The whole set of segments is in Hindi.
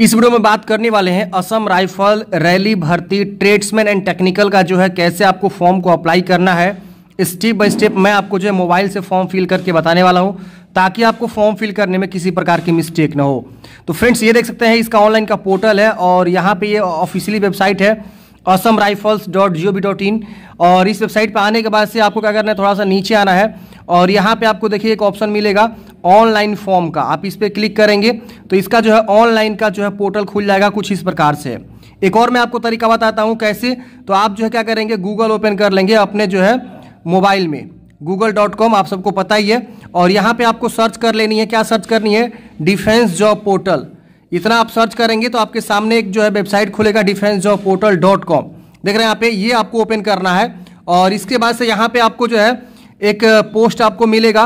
इस वीडियो में बात करने वाले हैं असम राइफल रैली भर्ती ट्रेड्समैन एंड टेक्निकल का जो है कैसे आपको फॉर्म को अप्लाई करना है स्टेप बाय स्टेप मैं आपको जो है मोबाइल से फॉर्म फिल करके बताने वाला हूं ताकि आपको फॉर्म फिल करने में किसी प्रकार की मिस्टेक ना हो तो फ्रेंड्स ये देख सकते हैं इसका ऑनलाइन का पोर्टल है और यहाँ पे ये ऑफिशियली वेबसाइट है Assam rifles dot G O V dot in और इस वेबसाइट पर आने के बाद से आपको क्या करना है थोड़ा सा नीचे आना है और यहाँ पे आपको देखिए एक ऑप्शन मिलेगा ऑनलाइन फॉर्म का आप इस पर क्लिक करेंगे तो इसका जो है ऑनलाइन का जो है पोर्टल खुल जाएगा कुछ इस प्रकार से एक और मैं आपको तरीका बताता हूँ कैसे तो आप जो है क्या करेंगे गूगल ओपन कर लेंगे अपने जो है मोबाइल में गूगल डॉट कॉम आप सबको पता ही है और यहाँ पर आपको सर्च कर लेनी है क्या सर्च करनी है डिफेंस जॉब पोर्टल इतना आप सर्च करेंगे तो आपके सामने एक जो है वेबसाइट खुलेगा defence job portal dot com देख रहे हैं यहाँ पे ये आपको ओपन करना है और इसके बाद से यहाँ पे आपको जो है एक पोस्ट आपको मिलेगा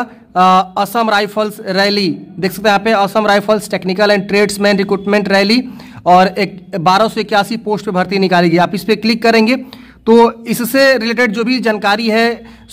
असम राइफल्स रैली देख सकते हैं यहाँ पे Assam rifles technical and tradesman recruitment rally और एक बारह पोस्ट पर भर्ती निकालेगी आप इस पर क्लिक करेंगे तो इससे रिलेटेड जो भी जानकारी है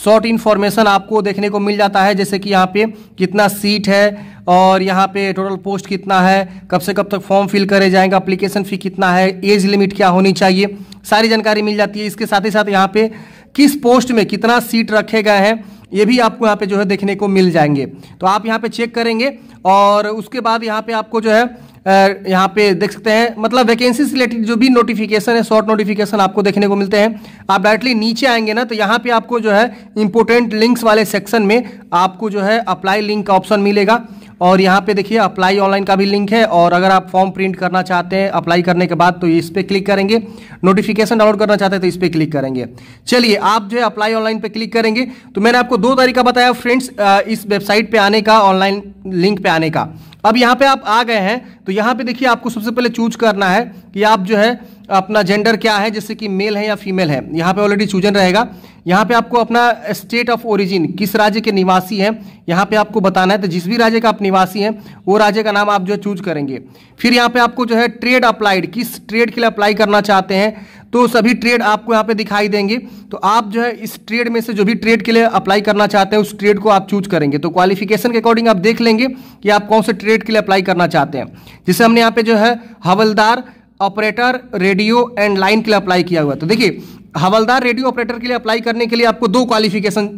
शॉर्ट इन्फॉर्मेशन आपको देखने को मिल जाता है जैसे कि यहाँ पे कितना सीट है और यहाँ पे टोटल पोस्ट कितना है कब से कब तक फॉर्म फिल करे जाएंगे अप्लीकेशन फ़ी कितना है एज लिमिट क्या होनी चाहिए सारी जानकारी मिल जाती है इसके साथ ही साथ यहाँ पे किस पोस्ट में कितना सीट रखे गए हैं ये भी आपको यहाँ पे जो है देखने को मिल जाएंगे तो आप यहाँ पे चेक करेंगे और उसके बाद यहाँ पे आपको जो है यहाँ पे देख सकते हैं मतलब वैकेंसी रिलेटेड जो भी नोटिफिकेशन है शॉर्ट नोटिफिकेशन आपको देखने को मिलते हैं आप डायरेक्टली नीचे आएंगे ना तो यहाँ पे आपको जो है इंपोर्टेंट लिंक्स वाले सेक्शन में आपको जो है अप्लाई लिंक का ऑप्शन मिलेगा और यहाँ पे देखिए अप्लाई ऑनलाइन का भी लिंक है और अगर आप फॉर्म प्रिंट करना चाहते हैं अप्लाई करने के बाद तो इस पर क्लिक करेंगे नोटिफिकेशन डाउनलोड करना चाहते हैं तो इस पर क्लिक करेंगे चलिए आप जो है अप्लाई ऑनलाइन पे क्लिक करेंगे तो मैंने आपको दो तरीका बताया फ्रेंड्स इस वेबसाइट पे आने का ऑनलाइन लिंक पे आने का अब यहाँ पे आप आ गए हैं तो यहाँ पे देखिए आपको सबसे पहले चूज करना है कि आप जो है अपना जेंडर क्या है जैसे कि मेल है या फीमेल है यहाँ पे ऑलरेडी चूजन रहेगा यहाँ पे आपको अपना स्टेट ऑफ ओरिजिन किस राज्य के निवासी हैं यहाँ पे आपको बताना है तो जिस भी राज्य का आप निवासी हैं वो राज्य का नाम आप जो है चूज करेंगे फिर यहाँ पे आपको जो है ट्रेड अप्लाइड किस ट्रेड के लिए अप्लाई करना चाहते हैं तो सभी ट्रेड आपको यहाँ पे दिखाई देंगे तो आप जो है इस ट्रेड में से जो भी ट्रेड के लिए अप्लाई करना चाहते हैं उस ट्रेड को आप चूज करेंगे तो क्वालिफिकेशन के अकॉर्डिंग आप देख लेंगे कि आप कौन से ट्रेड के लिए अप्लाई करना चाहते हैं जैसे हमने यहाँ पे जो है हवलदार ऑपरेटर रेडियो एंड लाइन के लिए अप्लाई किया हुआ तो देखिए हवलदार रेडियो ऑपरेटर के लिए अप्लाई करने के लिए आपको दो क्वालिफिकेशन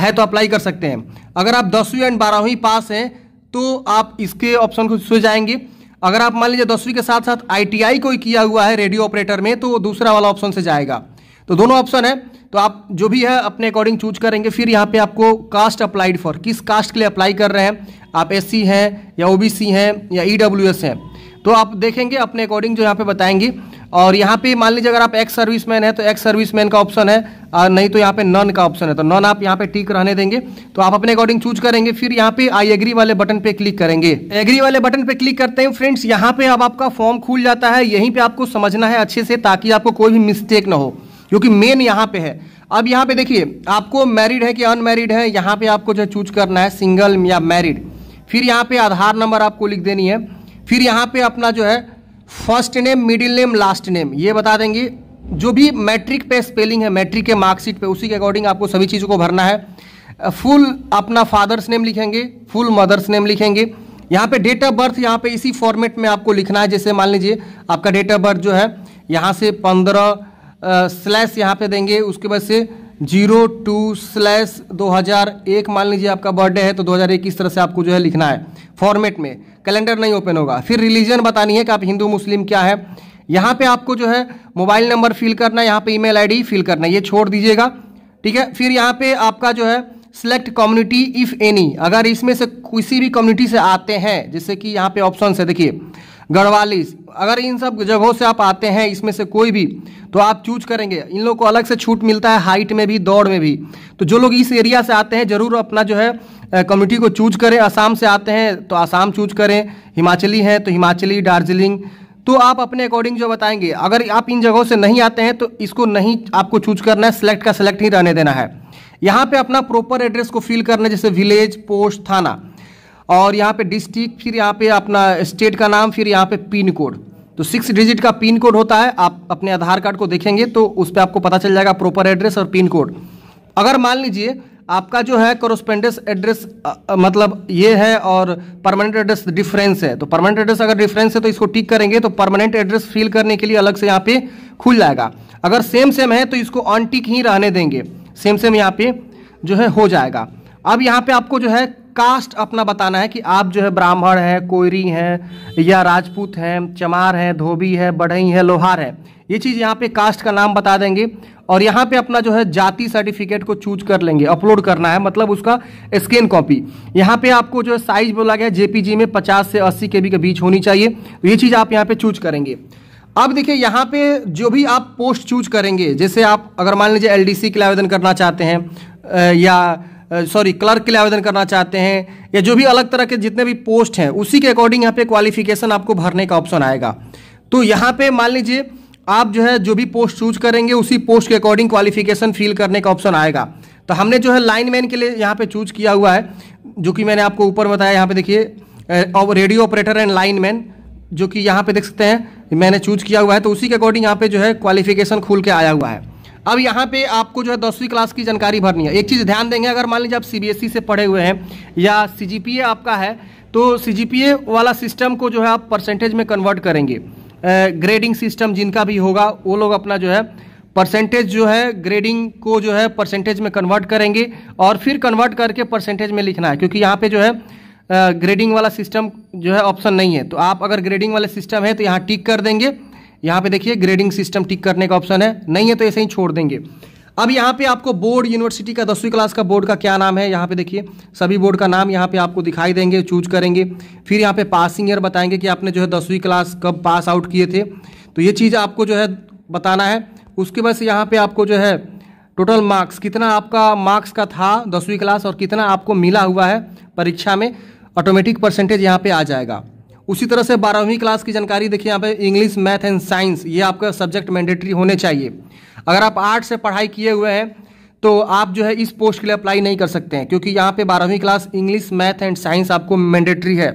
है तो अप्लाई कर सकते हैं अगर आप दसवीं एंड बारहवीं पास हैं तो आप इसके ऑप्शन को छू जाएंगे अगर आप मान लीजिए दसवीं के साथ साथ आईटीआई कोई किया हुआ है रेडियो ऑपरेटर में तो वो दूसरा वाला ऑप्शन से जाएगा तो दोनों ऑप्शन है तो आप जो भी है अपने अकॉर्डिंग चूज करेंगे फिर यहाँ पे आपको कास्ट अप्लाइड फॉर किस कास्ट के लिए अप्लाई कर रहे हैं आप एस हैं या ओ हैं या ई e हैं तो आप देखेंगे अपने अकॉर्डिंग जो यहाँ पे बताएंगे और यहाँ पे मान लीजिए अगर आप एक्स सर्विस मैन है तो एक्स सर्विस मैन का ऑप्शन है और नहीं तो यहाँ पे नन का ऑप्शन है तो नन आप यहाँ पे टिक रहने देंगे तो आप अपने अकॉर्डिंग चूज करेंगे फिर यहाँ पे आई एग्री वाले बटन पे क्लिक करेंगे एग्री वाले बटन पे क्लिक करते हैं फ्रेंड्स यहाँ पे अब आपका फॉर्म खुल जाता है यहीं पर आपको समझना है अच्छे से ताकि आपको कोई भी मिस्टेक ना हो क्योंकि मेन यहाँ पे है अब यहाँ पे देखिए आपको मैरिड है कि अनमैरिड है यहाँ पे आपको जो चूज करना है सिंगल या मैरिड फिर यहाँ पे आधार नंबर आपको लिख देनी है फिर यहाँ पे अपना जो है first name middle name last name ये बता देंगे जो भी मैट्रिक पे स्पेलिंग है मैट्रिक के मार्कशीट पे उसी के अकॉर्डिंग आपको सभी चीज़ों को भरना है फुल अपना फादर्स नेम लिखेंगे फुल मदर्स नेम लिखेंगे यहाँ पे डेट ऑफ बर्थ यहाँ पे इसी फॉर्मेट में आपको लिखना है जैसे मान लीजिए आपका डेट ऑफ बर्थ जो है यहाँ से पंद्रह स्लैश यहाँ पे देंगे उसके बाद से जीरो टू स्लैश दो हज़ार एक मान लीजिए आपका बर्थडे है तो दो हज़ार एक इस तरह से आपको जो है लिखना है फॉर्मेट में कैलेंडर नहीं ओपन होगा फिर रिलीजन बतानी है कि आप हिंदू मुस्लिम क्या है यहाँ पे आपको जो है मोबाइल नंबर फिल करना है यहाँ पे ईमेल आईडी फिल करना है ये छोड़ दीजिएगा ठीक है फिर यहाँ पर आपका जो है सेलेक्ट कम्युनिटी इफ़ एनी अगर इसमें से किसी भी कम्युनिटी से आते हैं जैसे कि यहाँ पे ऑप्शन है देखिए गढ़वाली अगर इन सब जगहों से आप आते हैं इसमें से कोई भी तो आप चूज करेंगे इन लोगों को अलग से छूट मिलता है हाइट में भी दौड़ में भी तो जो लोग इस एरिया से आते हैं ज़रूर अपना जो है कम्युनिटी को चूज करें आसाम से आते हैं तो आसाम चूज करें हिमाचली हैं तो हिमाचली दार्जिलिंग तो आप अपने अकॉर्डिंग जो बताएंगे अगर आप इन जगहों से नहीं आते हैं तो इसको नहीं आपको चूज करना है सिलेक्ट का सिलेक्ट ही रहने देना है यहाँ पे अपना प्रॉपर एड्रेस को फिल करना जैसे विलेज पोस्ट थाना और यहाँ पे डिस्ट्रिक्ट फिर यहाँ पे अपना स्टेट का नाम फिर यहाँ पे पिन कोड तो सिक्स डिजिट का पिन कोड होता है आप अपने आधार कार्ड को देखेंगे तो उस पर आपको पता चल जाएगा प्रॉपर एड्रेस और पिन कोड अगर मान लीजिए आपका जो है कॉरस्पेंडेंस एड्रेस मतलब ये है और परमानेंट एड्रेस डिफरेंस है तो परमानेंट एड्रेस अगर डिफरेंस है तो इसको टिक करेंगे तो परमानेंट एड्रेस फिल करने के लिए अलग से यहाँ पे खुल जाएगा अगर सेम सेम है तो इसको ऑन टिक ही रहने देंगे सेम सेम यहाँ पे जो है हो जाएगा अब यहाँ पे आपको जो है कास्ट अपना बताना है कि आप जो है ब्राह्मण हैं कोयरी हैं या राजपूत हैं चमार हैं धोबी है बढ़ई है लोहार है ये चीज़ यहाँ पे कास्ट का नाम बता देंगे और यहाँ पे अपना जो है जाति सर्टिफिकेट को चूज कर लेंगे अपलोड करना है मतलब उसका स्कैन कॉपी यहाँ पे आपको जो है साइज बोला गया जेपीजी में 50 से 80 के के बीच होनी चाहिए तो ये चीज़ आप यहाँ पे चूज करेंगे अब देखिए यहाँ पे जो भी आप पोस्ट चूज करेंगे जैसे आप अगर मान लीजिए एल के लिए आवेदन करना चाहते हैं या सॉरी क्लर्क के लिए आवेदन करना चाहते हैं या जो भी अलग तरह के जितने भी पोस्ट हैं उसी के अकॉर्डिंग यहाँ पे क्वालिफिकेशन आपको भरने का ऑप्शन आएगा तो यहाँ पे मान लीजिए आप जो है जो भी पोस्ट चूज करेंगे उसी पोस्ट के अकॉर्डिंग क्वालिफिकेशन फिल करने का ऑप्शन आएगा तो हमने जो है लाइनमैन के लिए यहाँ पे चूज किया हुआ है जो कि मैंने आपको ऊपर बताया यहाँ पे देखिए रेडियो ऑपरेटर एंड लाइनमैन जो कि यहाँ पे देख सकते हैं मैंने चूज किया हुआ है तो उसी के अकॉर्डिंग यहाँ पे जो है क्वालिफिकेशन खुल के आया हुआ है अब यहाँ पे आपको जो है दसवीं क्लास की जानकारी भरनी है एक चीज़ ध्यान देंगे अगर मान लीजिए आप सीबीएसई e से पढ़े हुए हैं या सीजीपीए आपका है तो सीजीपीए वाला सिस्टम को जो है आप परसेंटेज में कन्वर्ट करेंगे ग्रेडिंग सिस्टम जिनका भी होगा वो लोग अपना जो है परसेंटेज जो है ग्रेडिंग को जो है परसेंटेज में कन्वर्ट करेंगे और फिर कन्वर्ट करके परसेंटेज में लिखना है क्योंकि यहाँ पे जो है ग्रेडिंग वाला सिस्टम जो है ऑप्शन नहीं है तो आप अगर ग्रेडिंग वाला सिस्टम है तो यहाँ टिक कर देंगे यहाँ पे देखिए ग्रेडिंग सिस्टम टिक करने का ऑप्शन है नहीं है तो ऐसे ही छोड़ देंगे अब यहाँ पे आपको बोर्ड यूनिवर्सिटी का दसवीं क्लास का बोर्ड का क्या नाम है यहाँ पे देखिए सभी बोर्ड का नाम यहाँ पे आपको दिखाई देंगे चूज करेंगे फिर यहाँ पे पासिंग ईयर बताएंगे कि आपने जो है दसवीं क्लास कब पास आउट किए थे तो ये चीज़ आपको जो है बताना है उसके बाद से यहाँ पे आपको जो है टोटल मार्क्स कितना आपका मार्क्स का था दसवीं क्लास और कितना आपको मिला हुआ है परीक्षा में ऑटोमेटिक परसेंटेज यहाँ पे आ जाएगा उसी तरह से बारहवीं क्लास की जानकारी देखिए यहाँ पे इंग्लिश मैथ एंड साइंस ये आपका सब्जेक्ट मैंडेटरी होने चाहिए अगर आप आर्ट से पढ़ाई किए हुए हैं तो आप जो है इस पोस्ट के लिए अप्लाई नहीं कर सकते हैं क्योंकि यहाँ पे बारहवीं class English math and science आपको मैंडेटरी है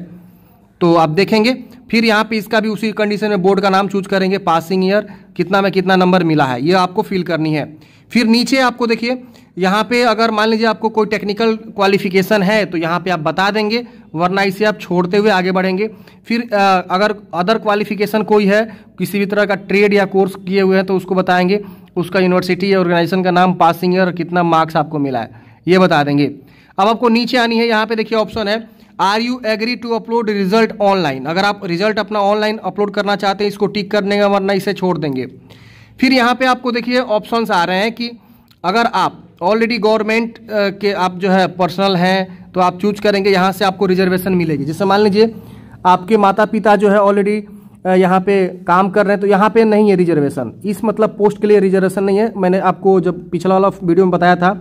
तो आप देखेंगे फिर यहाँ पे इसका भी उसी कंडीशन में बोर्ड का नाम चूज करेंगे पासिंग ईयर कितना में कितना नंबर मिला है ये आपको फिल करनी है फिर नीचे आपको देखिए यहाँ पे अगर मान लीजिए आपको कोई टेक्निकल क्वालिफिकेशन है तो यहाँ पे आप बता देंगे वरना इसे आप छोड़ते हुए आगे बढ़ेंगे फिर अगर अदर क्वालिफिकेशन कोई है किसी भी तरह का ट्रेड या कोर्स किए हुए हैं तो उसको बताएंगे उसका यूनिवर्सिटी या ऑर्गेनाइजेशन का नाम पासिंग है और कितना मार्क्स आपको मिला है ये बता देंगे अब आपको नीचे आनी है यहाँ पे देखिए ऑप्शन है are you agree to upload result online अगर आप रिजल्ट अपना ऑनलाइन अपलोड करना चाहते हैं इसको टिक कर देंगे वरना इसे छोड़ देंगे फिर यहाँ पे आपको देखिए ऑप्शंस आ रहे हैं कि अगर आप ऑलरेडी गवर्नमेंट के आप जो है पर्सनल हैं तो आप चूज करेंगे यहाँ से आपको रिजर्वेशन मिलेगी जैसे मान लीजिए आपके माता पिता जो है ऑलरेडी यहाँ पे काम कर रहे हैं तो यहाँ पे नहीं है रिजर्वेशन इस मतलब पोस्ट के लिए रिजर्वेशन नहीं है मैंने आपको जब पिछला वाला वीडियो में बताया था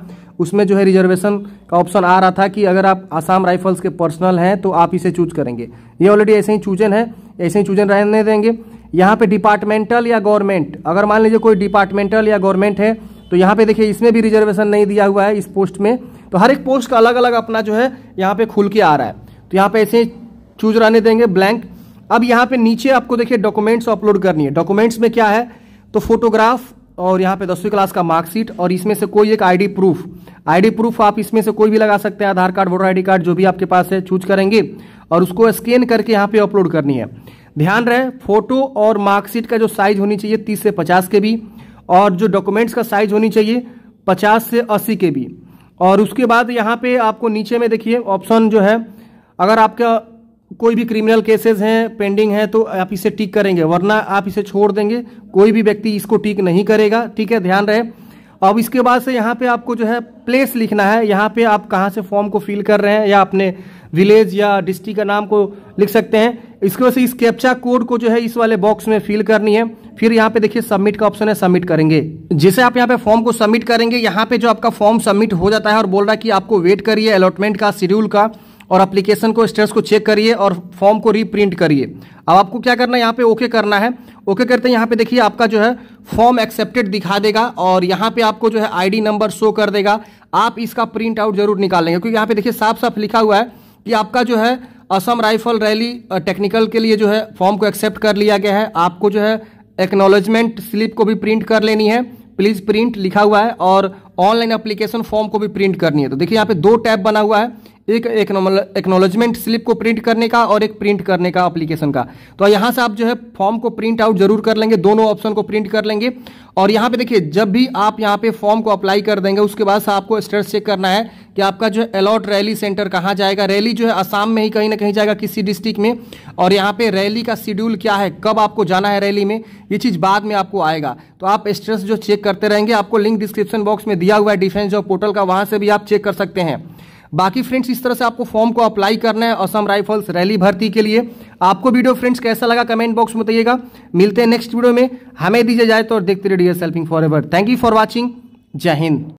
उसमें जो है रिजर्वेशन का ऑप्शन आ रहा था कि अगर आप आसाम राइफल्स के पर्सनल हैं तो आप इसे चूज करेंगे ये ऑलरेडी ऐसे ही चूजन है ऐसे ही चूजन रहने देंगे यहाँ पे डिपार्टमेंटल या गवर्नमेंट अगर मान लीजिए कोई डिपार्टमेंटल या गवर्नमेंट है तो यहाँ पे देखिए इसमें भी रिजर्वेशन नहीं दिया हुआ है इस पोस्ट में तो हर एक पोस्ट का अलग अलग अपना जो है यहाँ पे खुल के आ रहा है तो यहाँ पे ऐसे चूज रहने देंगे ब्लैंक अब यहाँ पे नीचे आपको देखिए डॉक्यूमेंट्स अपलोड करनी है डॉक्यूमेंट्स में क्या है तो फोटोग्राफ और यहाँ पे दसवीं क्लास का मार्कशीट और इसमें से कोई एक आईडी प्रूफ आईडी प्रूफ आप इसमें से कोई भी लगा सकते हैं Aadhaar card voter ID card जो भी आपके पास है चूज करेंगे और उसको स्कैन करके यहाँ पे अपलोड करनी है ध्यान रहे फोटो और मार्कशीट का जो साइज होनी चाहिए तीस से पचास के भी और जो डॉक्यूमेंट्स का साइज होनी चाहिए पचास से अस्सी के भी और उसके बाद यहाँ पे आपको नीचे में देखिए ऑप्शन जो है अगर आपका कोई भी क्रिमिनल केसेस हैं पेंडिंग है तो आप इसे टिक करेंगे वरना आप इसे छोड़ देंगे कोई भी व्यक्ति इसको टिक नहीं करेगा ठीक है ध्यान रहे अब इसके बाद से यहाँ पे आपको जो है प्लेस लिखना है यहाँ पे आप कहाँ से फॉर्म को फिल कर रहे हैं या अपने विलेज या डिस्ट्रिक्ट का नाम को लिख सकते हैं इसकी वजह से इस कैप्चा कोड को जो है इस वाले बॉक्स में फिल करनी है फिर यहाँ पे देखिए सबमिट का ऑप्शन है सबमिट करेंगे जिसे आप यहाँ पे फॉर्म को सबमिट करेंगे यहाँ पे जो आपका फॉर्म सबमिट हो जाता है और बोल रहा है कि आपको वेट करिए अलॉटमेंट का शेड्यूल का और अप्लीकेशन को स्टेटस को चेक करिए और फॉर्म को रीप्रिंट करिए अब आपको क्या करना है यहाँ पे ओके करना है ओके करते हैं यहाँ पे देखिए आपका जो है फॉर्म एक्सेप्टेड दिखा देगा और यहाँ पे आपको जो है आईडी नंबर शो कर देगा आप इसका प्रिंट आउट जरूर निकालेंगे क्योंकि यहाँ पे देखिए साफ साफ लिखा हुआ है कि आपका जो है असम राइफल रैली टेक्निकल के लिए जो है फॉर्म को एक्सेप्ट कर लिया गया है आपको जो है एक्नोलॉजमेंट स्लिप को भी प्रिंट कर लेनी है प्लीज़ प्रिंट लिखा हुआ है और ऑनलाइन अप्लीकेशन फॉर्म को भी प्रिंट करनी है तो देखिए यहाँ पे दो टैब बना हुआ है एक एक्नोलॉजमेंट स्लिप को प्रिंट करने का और एक प्रिंट करने का अप्लीकेशन का तो यहाँ से आप जो है फॉर्म को प्रिंट आउट जरूर कर लेंगे दोनों ऑप्शन को प्रिंट कर लेंगे और यहाँ पे देखिए जब भी आप यहाँ पे फॉर्म को अप्लाई कर देंगे उसके बाद आपको स्टेटस चेक करना है कि आपका जो है अलॉट रैली सेंटर कहाँ जाएगा रैली जो है आसाम में ही कहीं ना कहीं जाएगा किसी डिस्ट्रिक्ट में और यहाँ पे रैली का शेड्यूल क्या है कब आपको जाना है रैली में ये चीज़ बाद में आपको आएगा तो आप स्टेटस जो चेक करते रहेंगे आपको लिंक डिस्क्रिप्शन बॉक्स में दिया हुआ है डिफेंस जॉब पोर्टल का वहाँ से भी आप चेक कर सकते हैं बाकी फ्रेंड्स इस तरह से आपको फॉर्म को अप्लाई करना है असम राइफल्स रैली भर्ती के लिए आपको वीडियो फ्रेंड्स कैसा लगा कमेंट बॉक्स में बताइएगा मिलते हैं नेक्स्ट वीडियो में हमें दीजिए जाए तो और देखते रहिए selfing for ever thank you for watching जय हिंद